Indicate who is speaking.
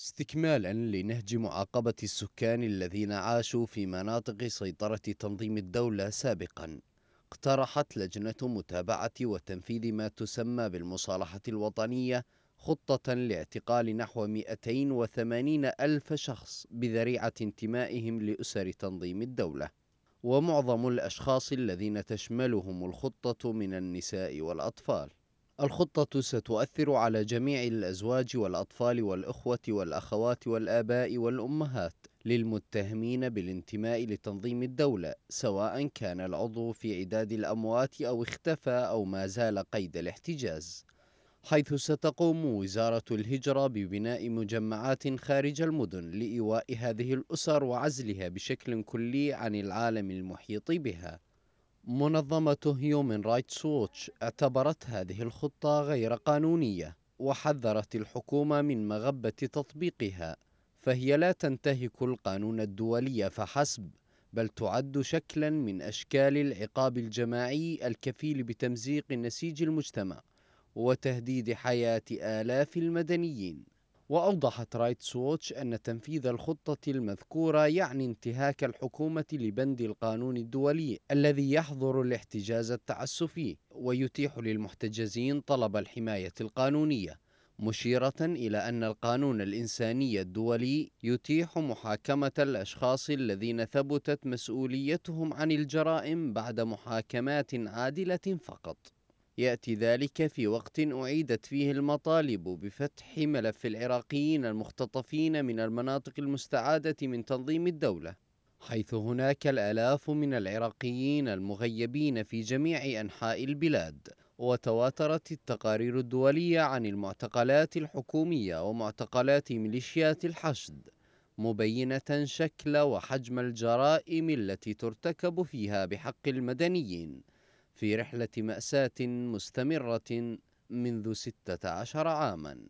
Speaker 1: استكمالا لنهج معاقبة السكان الذين عاشوا في مناطق سيطرة تنظيم الدولة سابقا اقترحت لجنة متابعة وتنفيذ ما تسمى بالمصالحة الوطنية خطة لاعتقال نحو 280 ألف شخص بذريعة انتمائهم لأسر تنظيم الدولة ومعظم الأشخاص الذين تشملهم الخطة من النساء والأطفال الخطة ستؤثر على جميع الأزواج والأطفال والأخوة والأخوات والآباء والأمهات للمتهمين بالانتماء لتنظيم الدولة سواء كان العضو في عداد الأموات أو اختفى أو ما زال قيد الاحتجاز حيث ستقوم وزارة الهجرة ببناء مجمعات خارج المدن لإيواء هذه الأسر وعزلها بشكل كلي عن العالم المحيط بها منظمة هيومن رايتس ووتش اعتبرت هذه الخطة غير قانونية وحذرت الحكومة من مغبة تطبيقها فهي لا تنتهك القانون الدولي فحسب بل تعد شكلا من أشكال العقاب الجماعي الكفيل بتمزيق نسيج المجتمع وتهديد حياة آلاف المدنيين وأوضحت رايتس ووتش أن تنفيذ الخطة المذكورة يعني انتهاك الحكومة لبند القانون الدولي الذي يحظر الاحتجاز التعسفي ويتيح للمحتجزين طلب الحماية القانونية مشيرة إلى أن القانون الإنساني الدولي يتيح محاكمة الأشخاص الذين ثبتت مسؤوليتهم عن الجرائم بعد محاكمات عادلة فقط يأتي ذلك في وقت أعيدت فيه المطالب بفتح ملف العراقيين المختطفين من المناطق المستعادة من تنظيم الدولة حيث هناك الآلاف من العراقيين المغيبين في جميع أنحاء البلاد وتواترت التقارير الدولية عن المعتقلات الحكومية ومعتقلات ميليشيات الحشد مبينة شكل وحجم الجرائم التي ترتكب فيها بحق المدنيين في رحلة مأساة مستمرة منذ ستة عشر عاماً